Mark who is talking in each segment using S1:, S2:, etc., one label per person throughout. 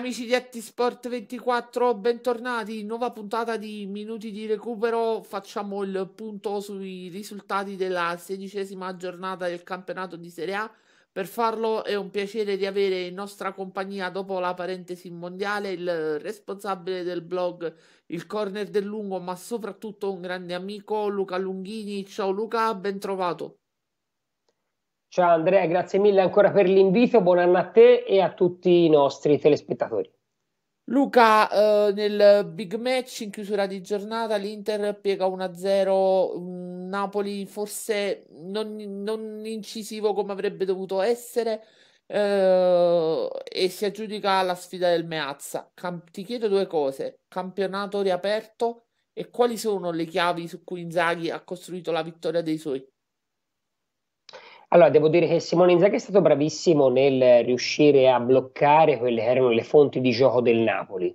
S1: Amici di Ettisport 24, bentornati. Nuova puntata di Minuti di Recupero. Facciamo il punto sui risultati della sedicesima giornata del campionato di Serie A. Per farlo è un piacere di avere in nostra compagnia, dopo la parentesi mondiale, il responsabile del blog Il Corner del Lungo, ma soprattutto un grande amico, Luca Lunghini. Ciao Luca, ben trovato.
S2: Ciao Andrea, grazie mille ancora per l'invito, buon anno a te e a tutti i nostri telespettatori.
S1: Luca, eh, nel big match in chiusura di giornata l'Inter piega 1-0, Napoli forse non, non, incisivo come avrebbe dovuto essere eh, e si aggiudica la sfida del Meazza. Camp ti chiedo due cose, campionato riaperto e quali sono le chiavi su cui Inzaghi ha costruito la vittoria dei suoi?
S2: Allora, devo dire che Simone Inzaghi è stato bravissimo nel riuscire a bloccare quelle che erano le fonti di gioco del Napoli.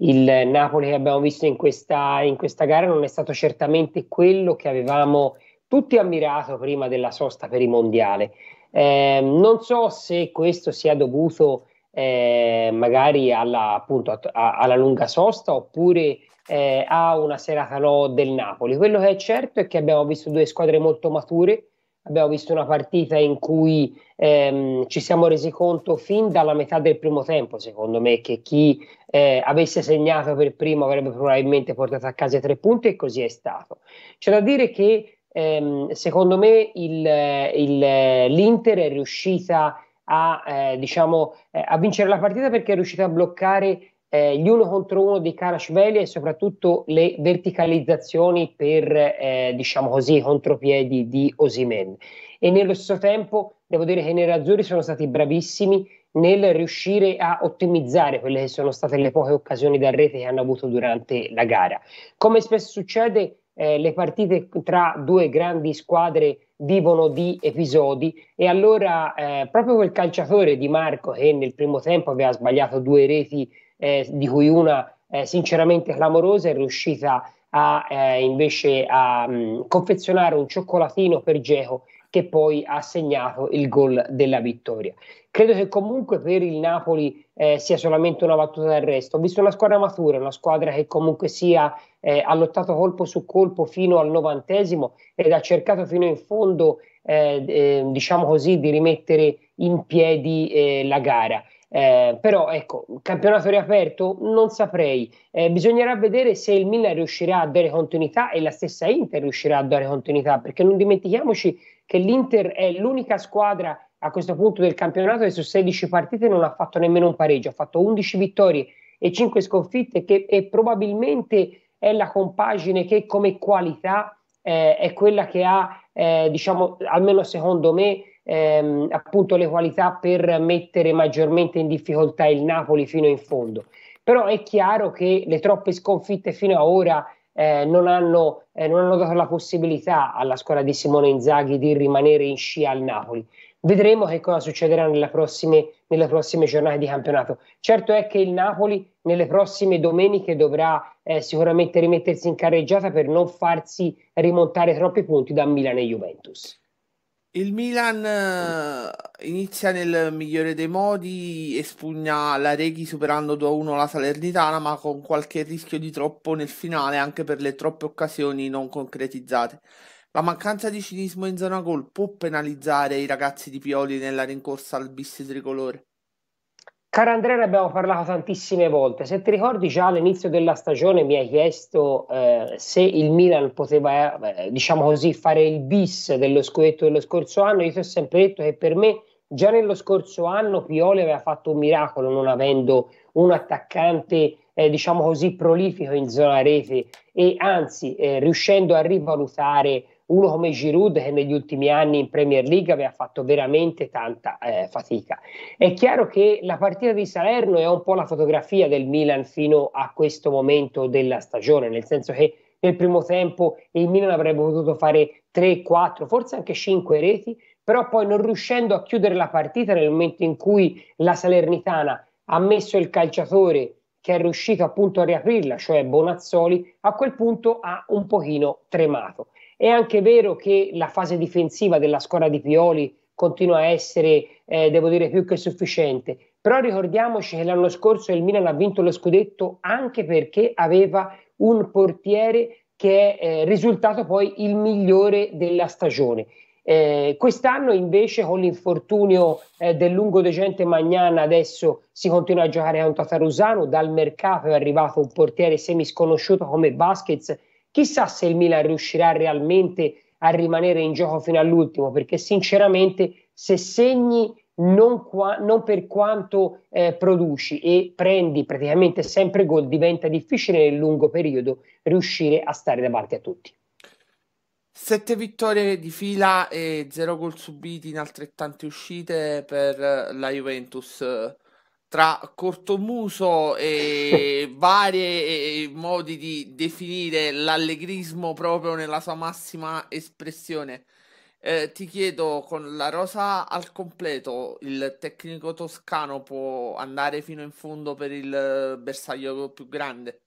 S2: Il Napoli che abbiamo visto in questa, in questa gara non è stato certamente quello che avevamo tutti ammirato prima della sosta per il Mondiale. Eh, non so se questo sia dovuto eh, magari alla, appunto, a, alla, lunga sosta oppure eh, a una serata no del Napoli. Quello che è certo è che abbiamo visto due squadre molto mature abbiamo visto una partita in cui ehm, ci siamo resi conto fin dalla metà del primo tempo, secondo me, che chi eh, avesse segnato per primo avrebbe probabilmente portato a casa tre punti e così è stato. C'è da dire che ehm, secondo me il, il, l'Inter è riuscita a, eh, diciamo, eh, a vincere la partita perché è riuscita a bloccare eh, gli uno contro uno di Karashveli e soprattutto le verticalizzazioni per, eh, diciamo così, contropiedi di Osimen. E nello stesso tempo devo dire che i nerazzurri sono stati bravissimi nel riuscire a ottimizzare quelle che sono state le poche occasioni da rete che hanno avuto durante la gara. Come spesso succede, eh, le partite tra due grandi squadre vivono di episodi e allora eh, proprio quel calciatore di Marco che nel primo tempo aveva sbagliato due reti eh, di cui una eh, sinceramente clamorosa è riuscita a, eh, invece a mh, confezionare un cioccolatino per Geco che poi ha segnato il gol della vittoria. Credo che comunque per il Napoli eh, sia solamente una battuta d'arresto. Ho visto una squadra matura, una squadra che comunque sia eh, ha lottato colpo su colpo fino al novantesimo ed ha cercato fino in fondo, eh, eh diciamo così, di rimettere in piedi eh, la gara. Eh, però ecco, campionato riaperto non saprei, eh, bisognerà vedere se il Milan riuscirà a dare continuità e la stessa Inter riuscirà a dare continuità, perché non dimentichiamoci che l'Inter è l'unica squadra a questo punto del campionato che su 16 partite non ha fatto nemmeno un pareggio, ha fatto 11 vittorie e 5 sconfitte che e probabilmente è la compagine che come qualità eh, è quella che ha, eh, diciamo, almeno secondo me, ehm, appunto le qualità per mettere maggiormente in difficoltà il Napoli fino in fondo. Però è chiaro che le troppe sconfitte fino ad ora eh, non, hanno, eh, non, hanno, dato la possibilità alla squadra di Simone Inzaghi di rimanere in scia al Napoli. Vedremo che cosa succederà prossime, nelle prossime, giornate di campionato. Certo è che il Napoli nelle prossime domeniche dovrà eh, sicuramente rimettersi in carreggiata per non farsi rimontare troppi punti da Milano e Juventus.
S1: Il Milan eh, inizia nel migliore dei modi, espugna la Reghi superando 2-1 la Salernitana, ma con qualche rischio di troppo nel finale anche per le troppe occasioni non concretizzate. La mancanza di cinismo in zona gol può penalizzare i ragazzi di Pioli nella rincorsa al bis tricolore.
S2: Caro Andrea, ne abbiamo parlato tantissime volte. Se ti ricordi, già all'inizio della stagione mi hai chiesto eh, se il Milan poteva, eh, diciamo così, fare il bis dello scudetto dello scorso anno. Io ti ho sempre detto che per me, già nello scorso anno, Pioli aveva fatto un miracolo non avendo un attaccante, eh, diciamo così, prolifico in zona rete e anzi eh, riuscendo a rivalutare uno come Giroud che negli ultimi anni in Premier League aveva fatto veramente tanta eh, fatica. È chiaro che la partita di Salerno è un po' la fotografia del Milan fino a questo momento della stagione, nel senso che nel primo tempo il Milan avrebbe potuto fare 3, 4, forse anche 5 reti, però poi non riuscendo a chiudere la partita nel momento in cui la Salernitana ha messo il calciatore che è riuscito appunto a riaprirla, cioè Bonazzoli, a quel punto ha un pochino tremato. È anche vero che la fase difensiva della squadra di Pioli continua a essere, eh, devo dire, più che sufficiente. Però ricordiamoci che l'anno scorso il Milan ha vinto lo scudetto anche perché aveva un portiere che è eh, risultato poi il migliore della stagione. Eh, quest'anno invece con l'infortunio eh, del lungo degente Magnana adesso si continua a giocare a un Tatarusano, dal mercato è arrivato un portiere semisconosciuto come Vasquez Chissà se il Milan riuscirà realmente a rimanere in gioco fino all'ultimo, perché sinceramente se segni non, qua, non per quanto eh, produci e prendi praticamente sempre gol, diventa difficile nel lungo periodo riuscire a stare davanti a tutti. Sette
S1: vittorie di fila e zero gol subiti in altrettante uscite per la Juventus tra cortomuso e vari modi di definire l'allegrismo proprio nella sua massima espressione. Eh, ti chiedo, con la rosa al completo, il tecnico toscano può andare fino in fondo per il bersaglio più grande?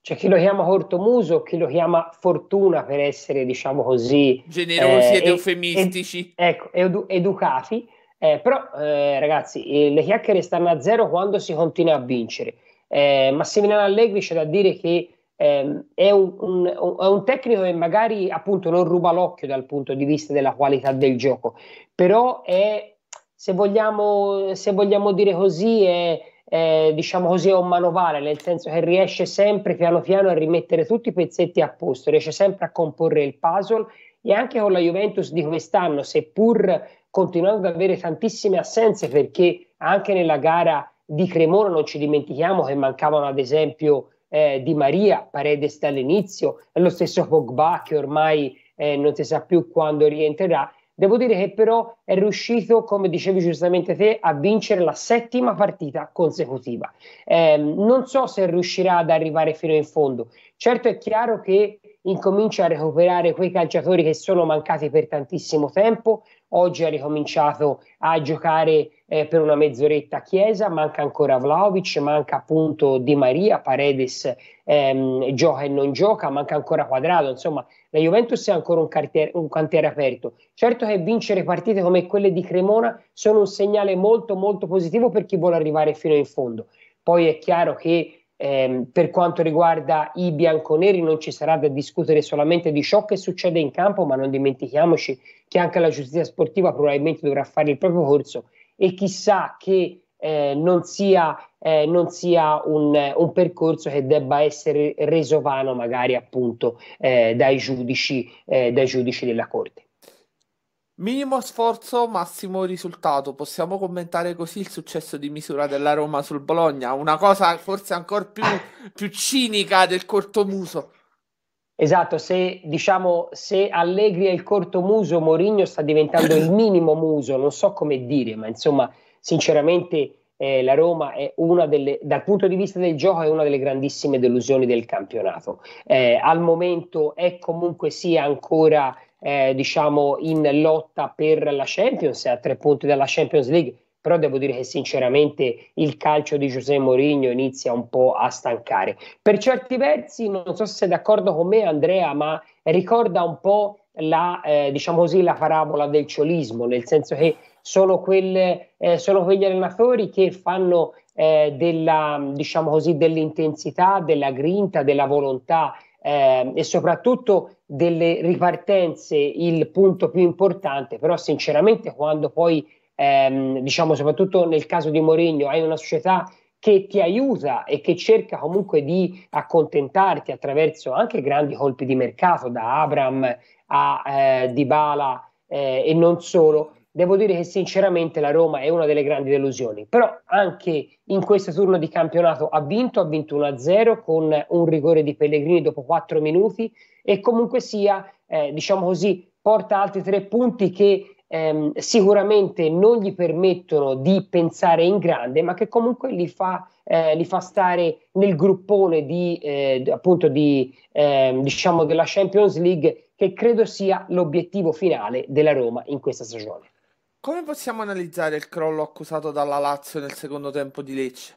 S2: C'è chi lo chiama cortomuso, chi lo chiama fortuna per essere, diciamo così, generosi eh, ed eufemistici. Ed, ecco, edu- educati eh, però, eh, ragazzi, eh, le chiacchiere stanno a zero quando si continua a vincere. Eh, Massimiliano Allegri c'è da dire che ehm, è, un, un, un, è, un, tecnico che magari appunto non ruba l'occhio dal punto di vista della qualità del gioco, però è, se vogliamo, se vogliamo dire così, è, è diciamo così, è un manovale, nel senso che riesce sempre piano piano a rimettere tutti i pezzetti a posto, riesce sempre a comporre il puzzle e anche con la Juventus di quest'anno, seppur continuando ad avere tantissime assenze perché anche nella gara di Cremona non ci dimentichiamo che mancavano ad esempio eh, Di Maria, Paredes dall'inizio, e lo stesso Pogba che ormai eh, non si sa più quando rientrerà. Devo dire che però è riuscito, come dicevi giustamente te, a vincere la settima partita consecutiva. Eh, non so se riuscirà ad arrivare fino in fondo. Certo è chiaro che incomincia a recuperare quei calciatori che sono mancati per tantissimo tempo. Oggi ha ricominciato a giocare eh, per una mezz'oretta a Chiesa, manca ancora Vlaovic, manca appunto Di Maria, Paredes ehm, gioca e non gioca, manca ancora Quadrado, insomma la Juventus è ancora un, cartier, un cantiere aperto. Certo che vincere partite come quelle di Cremona sono un segnale molto molto positivo per chi vuole arrivare fino in fondo. Poi è chiaro che eh, per quanto riguarda i bianconeri non ci sarà da discutere solamente di ciò che succede in campo, ma non dimentichiamoci che anche la giustizia sportiva probabilmente dovrà fare il proprio corso e chissà che eh, non sia, eh, non sia un, un, percorso che debba essere reso vano magari appunto eh, dai giudici, eh, dai giudici della Corte.
S1: Minimo sforzo, massimo risultato. Possiamo commentare così il successo di misura della Roma sul Bologna, una cosa forse ancora più, più cinica del cortomuso.
S2: Esatto, se, diciamo, se Allegri è il cortomuso, Mourinho sta diventando il minimo muso, non so come dire, ma insomma, sinceramente eh, la Roma è una delle, dal punto di vista del gioco, è una delle grandissime delusioni del campionato. Eh, al momento è comunque sia ancora eh, diciamo in lotta per la Champions, a tre punti dalla Champions League, però devo dire che sinceramente il calcio di Giuseppe Mourinho inizia un po' a stancare. Per certi versi, non so se sei d'accordo con me Andrea, ma ricorda un po' la, eh, diciamo così, la parabola del ciolismo, nel senso che sono, quelle, eh, sono quegli allenatori che fanno eh, della, diciamo così, dell'intensità, della grinta, della volontà eh, e soprattutto delle ripartenze il punto più importante, però sinceramente quando poi, ehm, diciamo soprattutto nel caso di Mourinho, hai una società che ti aiuta e che cerca comunque di accontentarti attraverso anche grandi colpi di mercato, da Abram a eh, Dybala eh, e non solo, devo dire che sinceramente la Roma è una delle grandi delusioni, però anche in questo turno di campionato ha vinto, ha vinto 1-0 con un rigore di Pellegrini dopo 4 minuti, e comunque sia, eh, diciamo così, porta altri tre punti che ehm, sicuramente non gli permettono di pensare in grande, ma che comunque li fa, eh, li fa stare nel gruppone di, eh, appunto di, ehm, diciamo della Champions League, che credo sia l'obiettivo finale della Roma in questa stagione.
S1: Come possiamo analizzare il crollo accusato dalla Lazio nel secondo tempo di Lecce?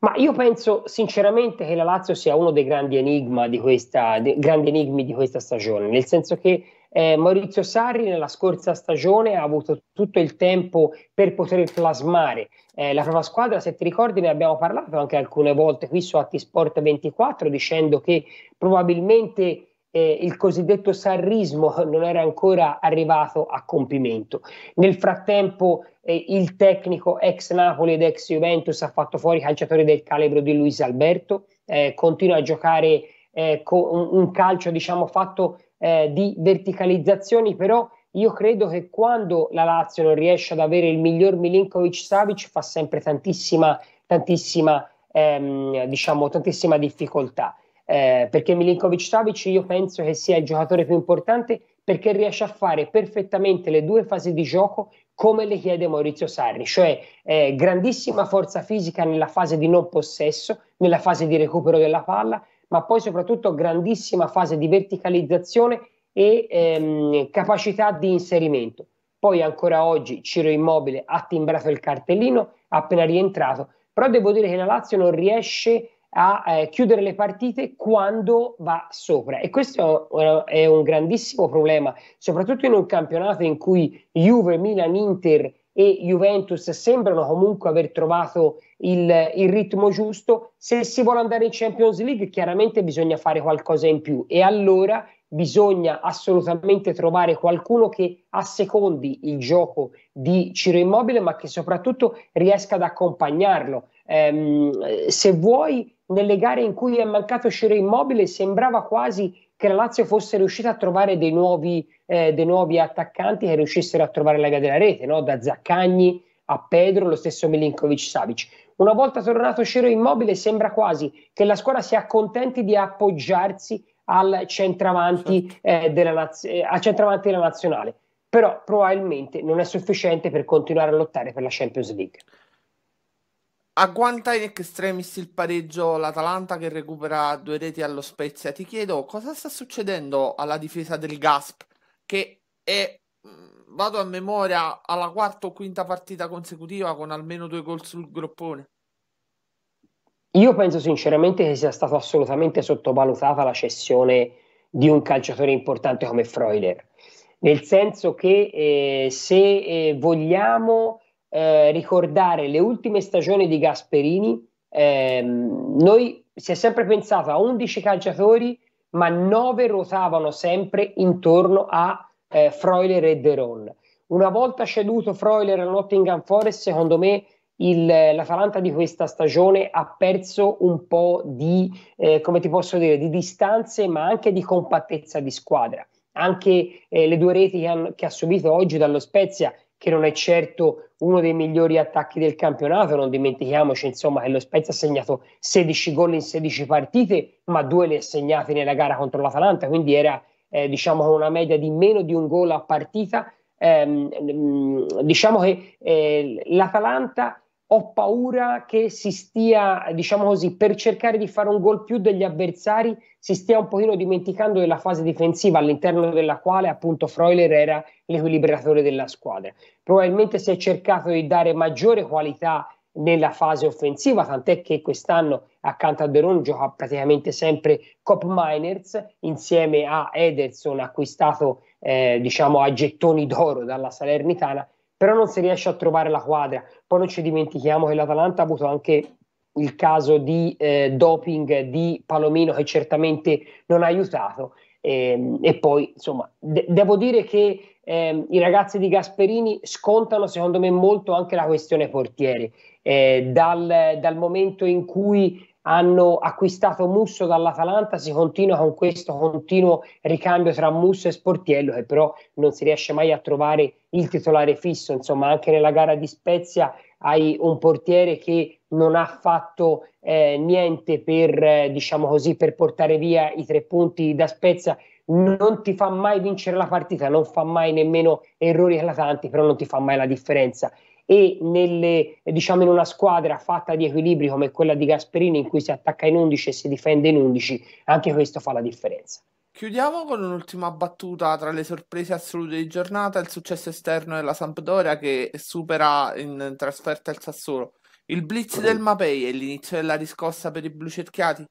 S2: Ma io penso sinceramente che la Lazio sia uno dei grandi, enigma di questa, dei grandi enigmi di questa stagione, nel senso che eh, Maurizio Sarri nella scorsa stagione ha avuto tutto il tempo per poter plasmare eh, la propria squadra, se ti ricordi ne abbiamo parlato anche alcune volte qui su Atti Sport 24 dicendo che probabilmente eh, il cosiddetto sarrismo non era ancora arrivato a compimento. Nel frattempo eh, il tecnico ex Napoli ed ex Juventus ha fatto fuori calciatori del calibro di Luis Alberto, eh, continua a giocare eh, con un calcio diciamo fatto eh, di verticalizzazioni, però io credo che quando la Lazio non riesce ad avere il miglior Milinkovic Savic fa sempre tantissima, tantissima, ehm, diciamo, tantissima difficoltà eh, perché Milinkovic Savic io penso che sia il giocatore più importante perché riesce a fare perfettamente le due fasi di gioco come le chiede Maurizio Sarri, cioè eh, grandissima forza fisica nella fase di non possesso, nella fase di recupero della palla, ma poi soprattutto grandissima fase di verticalizzazione e ehm, capacità di inserimento. Poi ancora oggi Ciro Immobile ha timbrato il cartellino appena rientrato, però devo dire che la Lazio non riesce a eh, chiudere le partite quando va sopra e questo eh, è un grandissimo problema, soprattutto in un campionato in cui Juve, Milan, Inter e Juventus sembrano comunque aver trovato il, il, ritmo giusto. Se si vuole andare in Champions League, chiaramente bisogna fare qualcosa in più e allora bisogna assolutamente trovare qualcuno che assecondi il gioco di Ciro Immobile, ma che soprattutto riesca ad accompagnarlo. Ehm, se vuoi nelle gare in cui è mancato Scire Immobile sembrava quasi che la Lazio fosse riuscita a trovare dei nuovi, eh, dei nuovi attaccanti che riuscissero a trovare la via della rete, no? da Zaccagni a Pedro, lo stesso Milinkovic Savic. Una volta tornato Sciro Immobile sembra quasi che la squadra sia accontenti di appoggiarsi al centravanti, eh, della, naz- eh, al centravanti della nazionale, però probabilmente non è sufficiente per continuare a lottare per la Champions League.
S1: Agguanta in extremis il pareggio l'Atalanta che recupera due reti allo Spezia. Ti chiedo cosa sta succedendo alla difesa del Gasp che è, mm, vado a memoria, alla quarta o quinta partita consecutiva con almeno due gol sul groppone.
S2: Io penso sinceramente che sia stata assolutamente sottovalutata la cessione di un calciatore importante come Freuler, nel senso che eh, se eh, vogliamo eh, ricordare le ultime stagioni di Gasperini, ehm, noi si è sempre pensato a 11 calciatori, ma 9 ruotavano sempre intorno a eh, Freuler e Deron. Una volta ceduto Freuler a Nottingham Forest, secondo me il, l'Atalanta di questa stagione ha perso un po' di, eh, come ti posso dire, di distanze, ma anche di compattezza di squadra. Anche eh, le due reti che, han, che ha subito oggi dallo Spezia che non è certo uno dei migliori attacchi del campionato, non dimentichiamoci insomma che lo Spezia ha segnato 16 gol in 16 partite, ma due le ha segnate nella gara contro l'Atalanta, quindi era eh, diciamo con una media di meno di un gol a partita. Eh, diciamo che eh, l'Atalanta ho paura che si stia, diciamo così, per cercare di fare un gol più degli avversari, si stia un pochino dimenticando della fase difensiva all'interno della quale appunto Freuler era l'equilibratore della squadra. Probabilmente si è cercato di dare maggiore qualità nella fase offensiva, tant'è che quest'anno accanto a Deron gioca praticamente sempre Cop Miners insieme a Ederson acquistato eh, diciamo a gettoni d'oro dalla Salernitana però non si riesce a trovare la quadra. Poi non ci dimentichiamo che l'Atalanta ha avuto anche il caso di eh, doping di Palomino che certamente non ha aiutato. E, ehm, e poi, insomma, de- devo dire che eh, i ragazzi di Gasperini scontano, secondo me, molto anche la questione portiere. Eh, dal, dal, momento in cui hanno acquistato Musso dall'Atalanta, si continua con questo continuo ricambio tra Musso e Sportiello che però non si riesce mai a trovare il titolare fisso, insomma anche nella gara di Spezia hai un portiere che non ha fatto eh, niente per, eh, diciamo così, per portare via i tre punti da Spezia, non ti fa mai vincere la partita, non fa mai nemmeno errori eclatanti, però non ti fa mai la differenza e nelle, diciamo in una squadra fatta di equilibri come quella di Gasperini in cui si attacca in 11 e si difende in 11, anche questo fa la differenza.
S1: Chiudiamo con un'ultima battuta tra le sorprese assolute di giornata, il successo esterno della Sampdoria che supera in trasferta il Sassuolo. Il blitz del Mapei e l'inizio della riscossa per i blu cerchiati?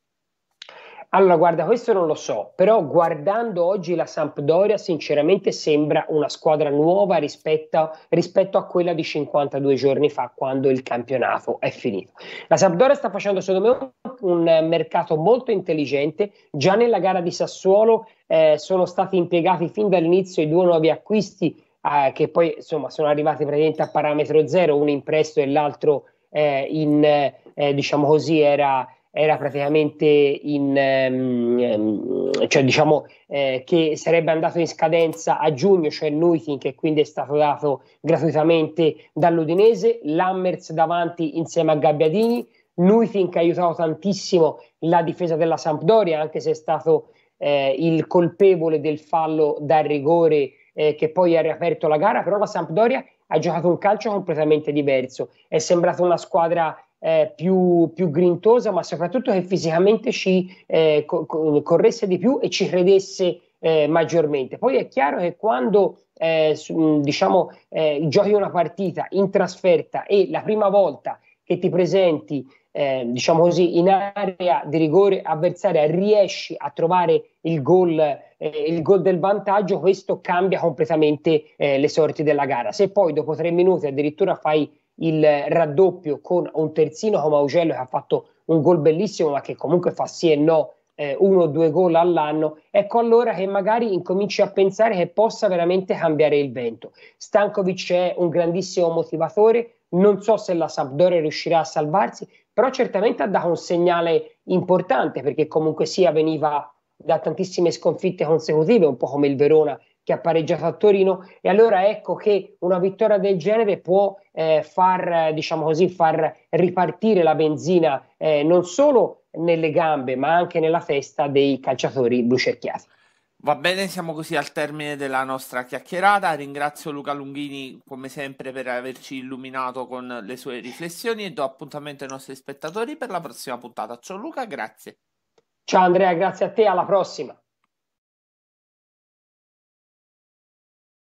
S2: Allora, guarda, questo non lo so, però guardando oggi la Sampdoria, sinceramente sembra una squadra nuova rispetto, rispetto, a quella di 52 giorni fa, quando il campionato è finito. La Sampdoria sta facendo, secondo me, un mercato molto intelligente. Già nella gara di Sassuolo eh, sono stati impiegati fin dall'inizio i due nuovi acquisti, eh, che poi insomma sono arrivati praticamente a parametro zero, uno in prestito e l'altro eh, in, eh, diciamo così, era era praticamente in, ehm, ehm, cioè diciamo eh, che sarebbe andato in scadenza a giugno, cioè Nuitin che quindi è stato dato gratuitamente dall'Udinese, Lammers davanti insieme a Gabbiadini, Nuitin che ha aiutato tantissimo la difesa della Sampdoria, anche se è stato eh, il colpevole del fallo dal rigore eh, che poi ha riaperto la gara, però la Sampdoria ha giocato un calcio completamente diverso, è sembrata una squadra eh, più, più, grintosa, ma soprattutto che fisicamente ci eh, co- corresse di più e ci credesse eh, maggiormente. Poi è chiaro che quando eh, su, diciamo, eh, giochi una partita in trasferta e la prima volta che ti presenti eh, diciamo così, in area di rigore avversaria riesci a trovare il gol, il gol del vantaggio, questo cambia completamente le sorti della gara. Se poi dopo tre minuti addirittura fai il raddoppio con un terzino come Augello che ha fatto un gol bellissimo ma che comunque fa sì e no eh, uno o due gol all'anno, ecco allora che magari incominci a pensare che possa veramente cambiare il vento. Stankovic è un grandissimo motivatore, non so se la Sampdoria riuscirà a salvarsi, però certamente ha dato un segnale importante perché comunque sia veniva da tantissime sconfitte consecutive, un po' come il Verona che ha pareggiato a Torino e allora ecco che una vittoria del genere può eh, far, diciamo così, far ripartire la benzina eh, non solo nelle gambe ma anche nella testa dei calciatori blucerchiati.
S1: Va bene, siamo così al termine della nostra chiacchierata. Ringrazio Luca Lunghini come sempre per averci illuminato con le sue riflessioni e do appuntamento ai nostri spettatori per la prossima puntata. Ciao Luca,
S2: grazie. Ciao Andrea, grazie a te, alla prossima.